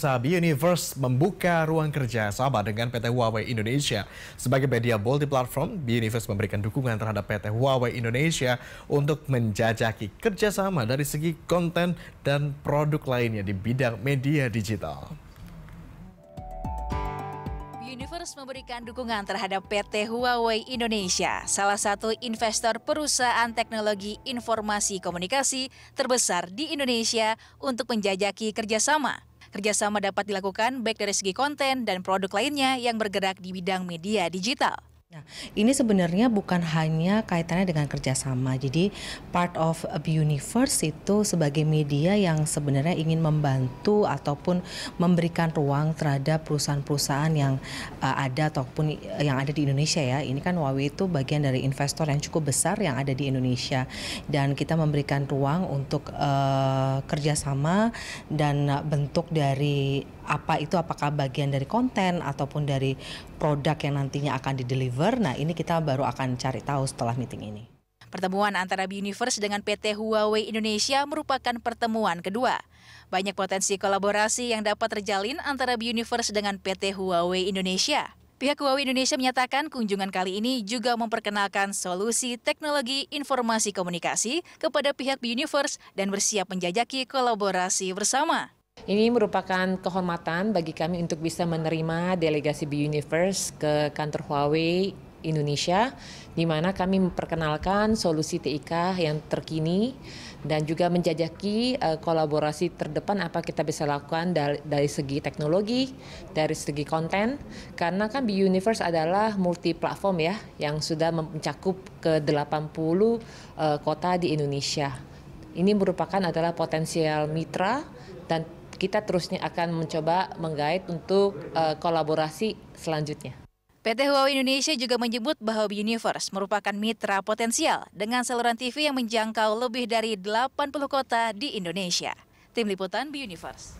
Sabi Universe membuka ruang kerja sama dengan PT Huawei Indonesia. Sebagai media multiplatform, Universe memberikan dukungan terhadap PT Huawei Indonesia untuk menjajaki kerjasama dari segi konten dan produk lainnya di bidang media digital. Universe memberikan dukungan terhadap PT Huawei Indonesia, salah satu investor perusahaan teknologi informasi komunikasi terbesar di Indonesia untuk menjajaki kerjasama Kerjasama dapat dilakukan baik dari segi konten dan produk lainnya yang bergerak di bidang media digital. Nah, ini sebenarnya bukan hanya kaitannya dengan kerjasama. Jadi, part of a universe itu sebagai media yang sebenarnya ingin membantu ataupun memberikan ruang terhadap perusahaan-perusahaan yang uh, ada ataupun yang ada di Indonesia ya. Ini kan Huawei itu bagian dari investor yang cukup besar yang ada di Indonesia dan kita memberikan ruang untuk uh, kerjasama dan bentuk dari apa itu apakah bagian dari konten ataupun dari produk yang nantinya akan dideliver. Nah, ini kita baru akan cari tahu setelah meeting ini. Pertemuan antara B Universe dengan PT Huawei Indonesia merupakan pertemuan kedua. Banyak potensi kolaborasi yang dapat terjalin antara B Universe dengan PT Huawei Indonesia. Pihak Huawei Indonesia menyatakan kunjungan kali ini juga memperkenalkan solusi teknologi informasi komunikasi kepada pihak B Universe dan bersiap menjajaki kolaborasi bersama. Ini merupakan kehormatan bagi kami untuk bisa menerima delegasi B Universe ke kantor Huawei Indonesia, di mana kami memperkenalkan solusi TIK yang terkini dan juga menjajaki eh, kolaborasi terdepan apa kita bisa lakukan dari, segi teknologi, dari segi konten, karena kan B Universe adalah multi platform ya, yang sudah mencakup ke 80 eh, kota di Indonesia. Ini merupakan adalah potensial mitra dan kita terusnya akan mencoba menggait untuk uh, kolaborasi selanjutnya. PT Huawei Indonesia juga menyebut bahwa Universe merupakan mitra potensial dengan saluran TV yang menjangkau lebih dari 80 kota di Indonesia. Tim Liputan Universe.